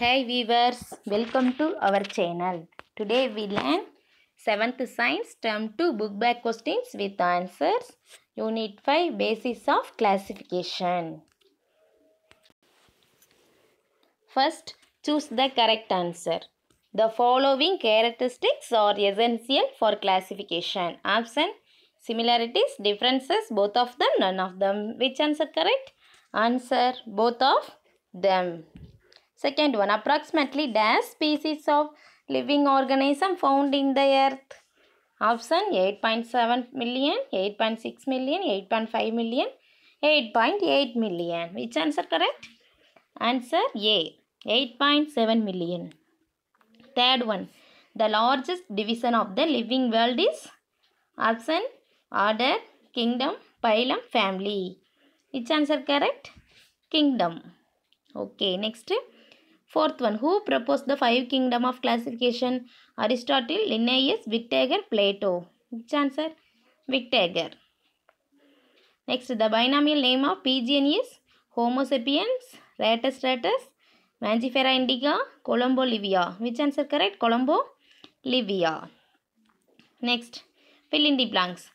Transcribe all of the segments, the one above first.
Hi viewers, welcome to our channel. Today we learn 7th Science Term 2 book back questions with answers. Unit 5 Basis of Classification. First, choose the correct answer. The following characteristics are essential for classification. Option similarities, differences, both of them, none of them. Which answer correct? Answer both of them. Second one, approximately dash species of living organism found in the earth. Option 8.7 million, 8.6 million, 8.5 million, 8.8 million. Which answer correct? Answer A. 8.7 million. Third one. The largest division of the living world is option order, kingdom, phylum, family. Which answer correct? Kingdom. Okay. Next. Fourth one, who proposed the five kingdom of classification? Aristotle, Linnaeus, Victager, Plato. Which answer? Victager. Next, the binomial name of PGN is Homo sapiens, Rattus ratus, Mangifera indica, Colombo livia. Which answer correct? Colombo livia. Next, fill in the blanks.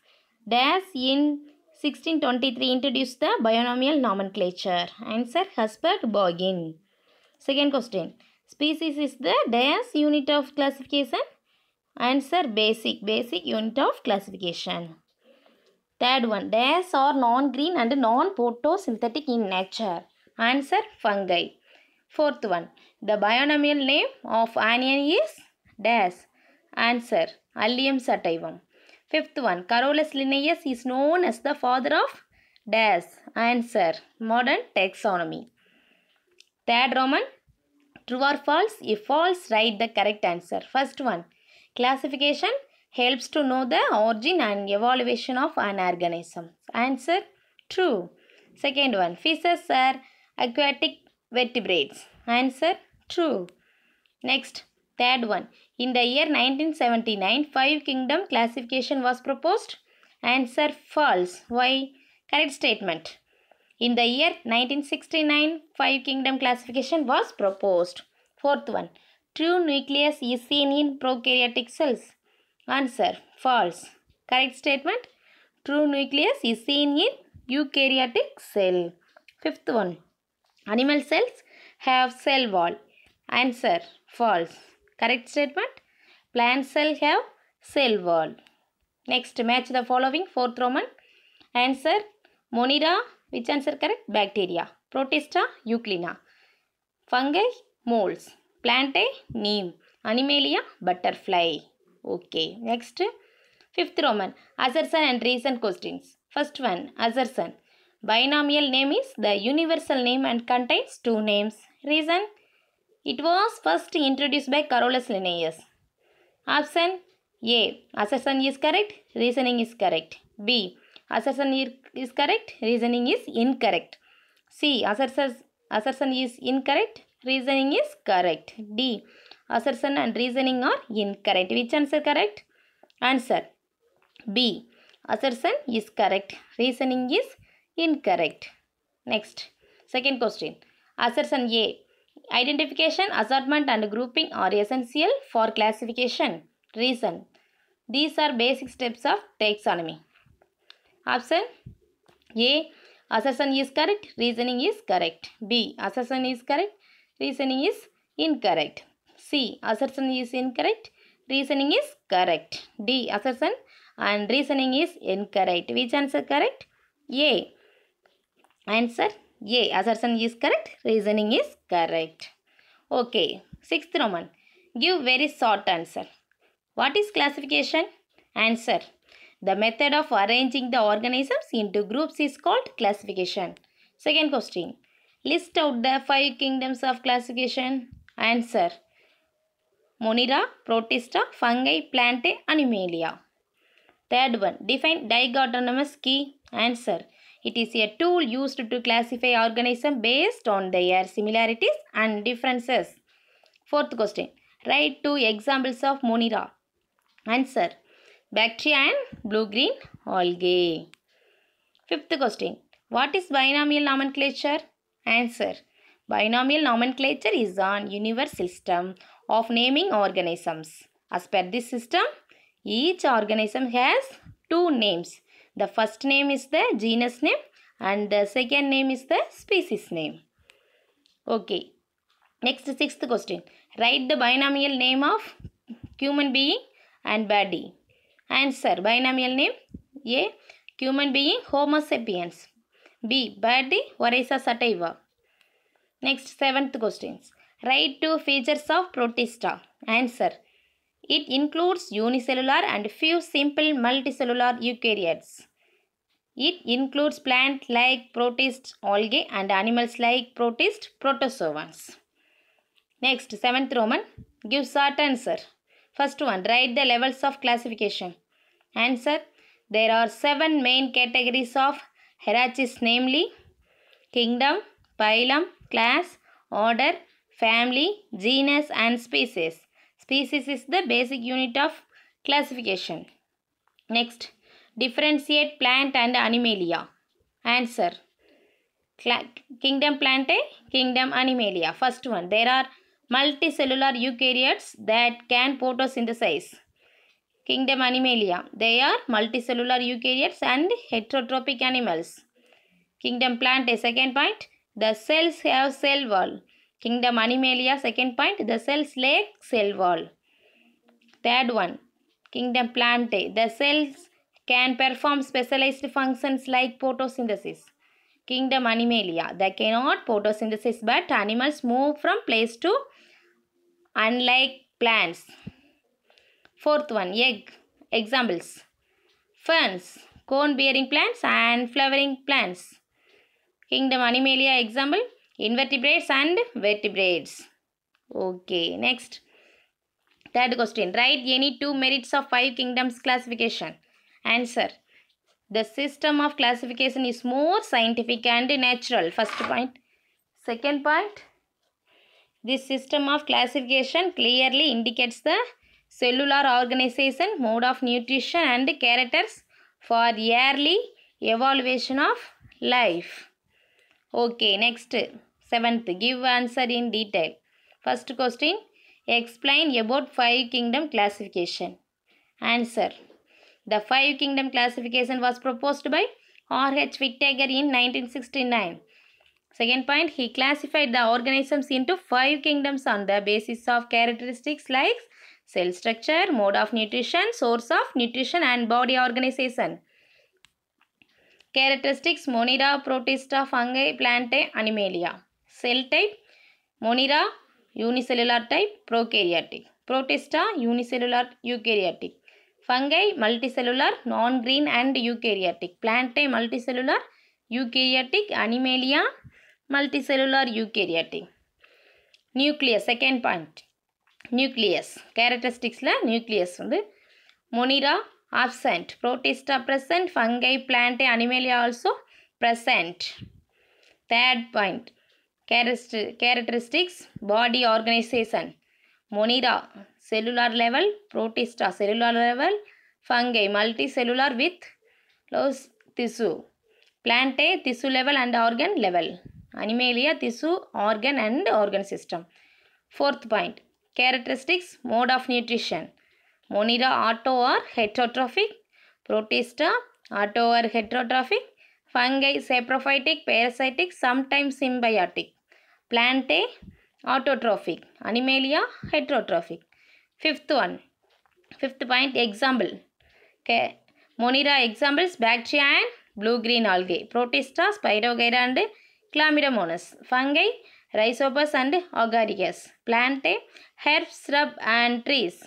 Dash in 1623 introduced the binomial nomenclature. Answer husbert Bogin. Second question. Species is the DAS unit of classification. Answer basic. Basic unit of classification. Third one. DAS are non-green and non-photosynthetic in nature. Answer fungi. Fourth one. The binomial name of onion is DAS. Answer Allium sativum. Fifth one. Carolus Linnaeus is known as the father of DAS. Answer modern taxonomy. Third Roman True or false? If false, write the correct answer. First one, classification helps to know the origin and evolution of an organism. Answer, true. Second one, fishes are aquatic vertebrates. Answer, true. Next, third one. In the year 1979, five kingdom classification was proposed. Answer, false. Why? Correct statement. In the year 1969, 5 kingdom classification was proposed. Fourth one, true nucleus is seen in prokaryotic cells. Answer, false. Correct statement, true nucleus is seen in eukaryotic cell. Fifth one, animal cells have cell wall. Answer, false. Correct statement, plant cell have cell wall. Next, match the following fourth Roman. Answer, Monera Which answer correct? Bacteria. Protista, Euclina. Fungi, molds. Plantae, neem. Animalia, butterfly. Okay. Next. Fifth Roman. Assertion and reason questions. First one. Assertion. Binomial name is the universal name and contains two names. Reason. It was first introduced by Carolus Linnaeus. Option A. Assertion is correct. Reasoning is correct. B. assertion is correct reasoning is incorrect c assertion assertion is incorrect reasoning is correct d assertion and reasoning are incorrect which answer correct answer b assertion is correct reasoning is incorrect next second question assertion a identification assortment and grouping are essential for classification reason these are basic steps of taxonomy option A assertion is correct reasoning is correct B assertion is correct reasoning is incorrect C assertion is incorrect reasoning is correct D assertion and reasoning is incorrect which answer correct A answer A assertion is correct reasoning is correct okay six roman give very short answer what is classification answer The method of arranging the organisms into groups is called classification. Second question. List out the five kingdoms of classification. Answer. Monera, Protista, Fungi, Plantae, Animalia. Third one. Define digotonomous key. Answer. It is a tool used to classify organism based on their similarities and differences. Fourth question. Write two examples of Monera. Answer bacteria and blue-green algae. Fifth question. What is binomial nomenclature? Answer. Binomial nomenclature is an universal system of naming organisms. As per this system, each organism has two names. The first name is the genus name and the second name is the species name. Okay. Next sixth question. Write the binomial name of human being and body. Answer. Binomial name. A. Human being. Homo sapiens. B. Bird. varisa sativa. Next. Seventh questions. Write two features of protista. Answer. It includes unicellular and few simple multicellular eukaryotes. It includes plant like protists, algae and animals like protist protozoans. Next, seventh Roman gives short answer. First one, write the levels of classification. Answer, there are seven main categories of hierarchies namely kingdom, phylum, class, order, family, genus and species. Species is the basic unit of classification. Next, differentiate plant and animalia. Answer. kingdom plantae, kingdom animalia. First one, there are multicellular eukaryotes that can photosynthesize. Kingdom Animalia. They are multicellular eukaryotes and heterotrophic animals. Kingdom Plantae. Second point. The cells have cell wall. Kingdom Animalia. Second point. The cells lack cell wall. Third one. Kingdom Plantae. The cells can perform specialized functions like photosynthesis. Kingdom Animalia. They cannot photosynthesis but animals move from place to unlike plants fourth one egg examples ferns cone bearing plants and flowering plants kingdom animalia example invertebrates and vertebrates okay next third question write any two merits of five kingdoms classification answer the system of classification is more scientific and natural first point second point this system of classification clearly indicates the cellular organization, mode of nutrition and characters for yearly evaluation of life. Okay, next. Seventh, give answer in detail. First question, explain about five kingdom classification. Answer. The five kingdom classification was proposed by R. H. Whittaker in 1969. Second point, he classified the organisms into five kingdoms on the basis of characteristics like cell structure, mode of nutrition, source of nutrition and body organization. Characteristics Monera, Protista, Fungi, Plantae, Animalia. Cell type Monera, unicellular type, prokaryotic. Protista, unicellular, eukaryotic. Fungi, multicellular, non-green and eukaryotic. Plantae, multicellular, eukaryotic. Animalia, multicellular eukaryotic nucleus second point nucleus கேரக்டரிஸ்டிக்ஸில் nucleus வந்து monera absent protista present fungi plant animalia also present third point characteristics body organization monera cellular level protista cellular level fungi multicellular with close tissue plant tissue level and organ level animalia tissue organ and organ system fourth point characteristics mode of nutrition monera auto or heterotrophic protista auto or heterotrophic fungi saprophytic parasitic sometimes symbiotic plantae autotrophic animalia heterotrophic fifth one fifth point example కే monera examples bacteria and blue green algae protista spirogyra and Chlamydomonas. Fungi, rhizopus and agaricus. Plant, herbs, shrub and trees.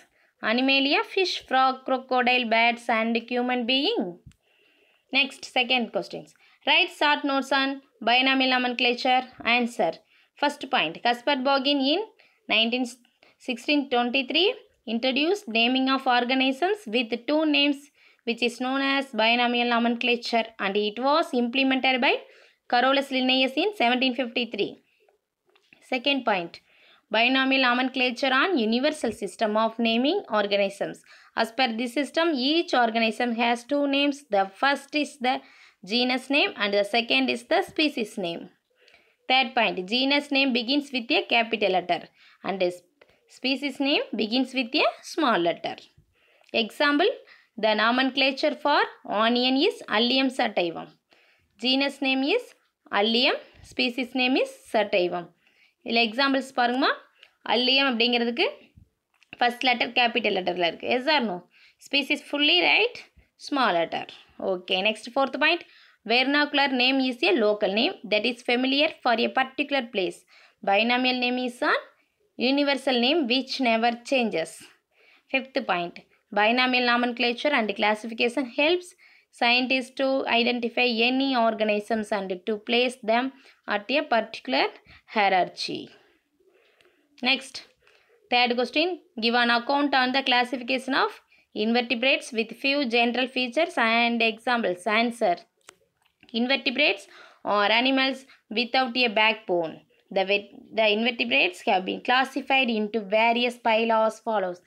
Animalia, fish, frog, crocodile, bats and human being. Next, second questions. Write short notes on binomial nomenclature. Answer. First point. Caspar Bogin in 1623 introduced naming of organisms with two names which is known as binomial nomenclature and it was implemented by Carolus Linnaeus in 1753. Second point, binomial nomenclature on universal system of naming organisms. As per this system, each organism has two names. The first is the genus name and the second is the species name. Third point, genus name begins with a capital letter and species name begins with a small letter. Example, the nomenclature for onion is Allium sativum. Genus name is allium species name is sativum இதில் examples பாருங்கம்மா allium அப்படிங்கிறதுக்கு first letter capital letter இருக்குது yes or no? Species fully right small letter. Okay. Next fourth point. vernacular name is a local name that is familiar for a particular place. Binomial name is an universal name which never changes. Fifth point. Binomial nomenclature and classification helps scientists to identify any organisms and to place them at a particular hierarchy. Next, third question, give an account on the classification of invertebrates with few general features and examples. Answer, invertebrates are animals without a backbone. The, the invertebrates have been classified into various pila as follows.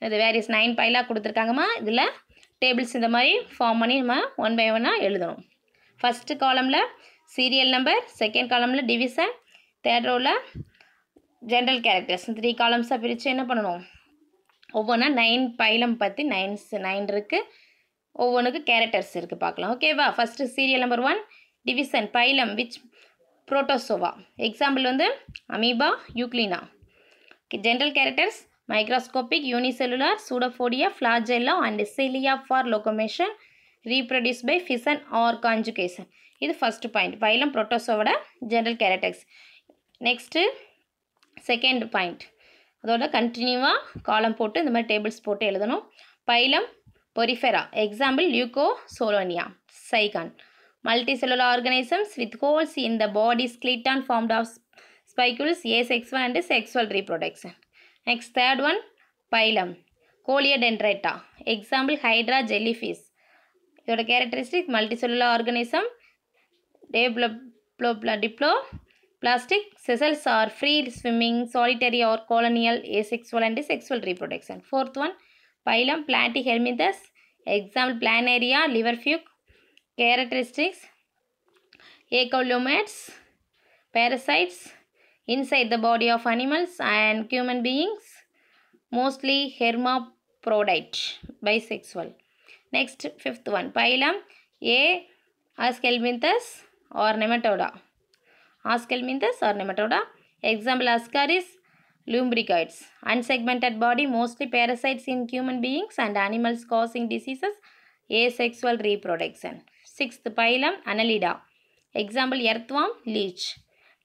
The various nine pila கொடுத்திருக்காங்கம்மா tables இந்த மாதிரி form பண்ணி நம்ம one by ஒன்னாக எழுதணும் first காலமில் serial number second காலமில் division third ரோவில் ஜென்ரல் கேரக்டர்ஸ் த்ரீ காலம்ஸாக பிரித்து என்ன பண்ணணும் ஒவ்வொன்றா நைன் பைலம் பற்றி நைன்ஸ் நைன் இருக்குது ஒவ்வொன்றுக்கு கேரக்டர்ஸ் இருக்குது பார்க்கலாம் ஓகேவா first serial number one division phylum which protozoa example வந்து amoeba euglena general characters microscopic unicellular pseudophodia flagella and cilia for locomotion reproduced by fission or conjugation இது first point phylum புரோட்டோசோவோட general characteristics next second point அதோட கண்டினியூவாக காலம் போட்டு இந்த மாதிரி tables போட்டு எழுதணும் phylum porifera example leucosolenia sycon multicellular organisms with holes in the body skeleton formed of spicules asexual and sexual reproduction next third one phylum coelenterata example hydra jelly jellyfish இதோட characteristic multicellular organism diplo diploblastic sessile or free swimming solitary or colonial asexual and sexual reproduction fourth one phylum platyhelminthes example planaria fluke characteristics acoelomates parasites inside the body of animals and human beings mostly hermaphrodite bisexual next fifth one phylum a ascalminthus or nematoda ascalminthus or nematoda example ascaris lumbricoids unsegmented body mostly parasites in human beings and animals causing diseases asexual reproduction sixth phylum annelida example earthworm leech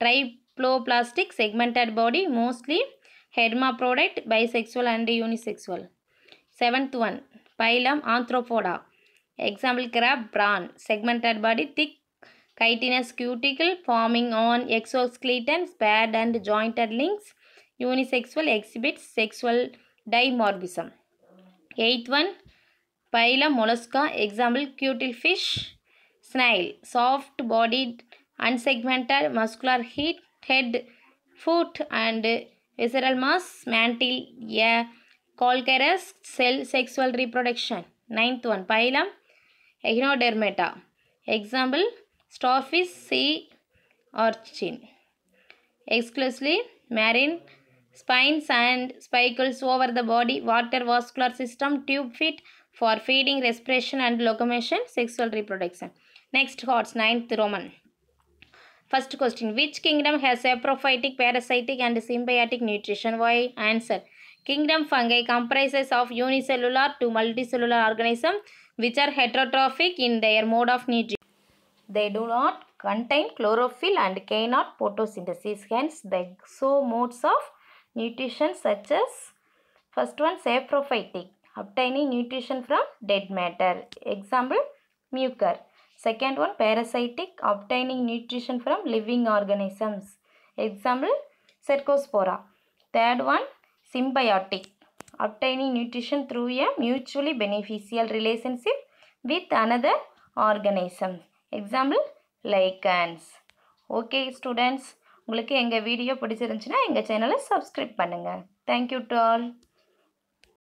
tribe Pleoplastic segmented body mostly hermaphrodite, bisexual and unisexual. Seventh one Phylum Arthropoda. Example crab prawn. Segmented body thick chitinous cuticle forming on exoskeleton, paired and jointed links. Unisexual exhibits sexual dimorphism. Eighth one Phyla mollusca. Example cuttlefish, snail. Soft bodied, unsegmented, muscular head head, foot and visceral mass, mantle, yeah, calcareous cell sexual reproduction. Ninth one, phylum, echinodermata. Example, starfish, sea urchin. Exclusively marine spines and spikes over the body, water vascular system, tube feet for feeding, respiration and locomotion, sexual reproduction. Next horse, ninth Roman. First question, which kingdom has a prophytic, parasitic and symbiotic nutrition? Why? Answer. Kingdom fungi comprises of unicellular to multicellular organisms which are heterotrophic in their mode of nutrition. They do not contain chlorophyll and cannot photosynthesis. Hence, they so modes of nutrition such as first one saprophytic obtaining nutrition from dead matter. Example, mucor. Second one parasitic obtaining nutrition from living organisms. Example Cercospora. Third one symbiotic obtaining nutrition through a mutually beneficial relationship with another organism. Example lichens okay students உங்களுக்கு எங்கள் video பிடிச்சிருந்துச்சின்னா எங்கள் சேனலை subscribe பண்ணுங்கள் thank you to all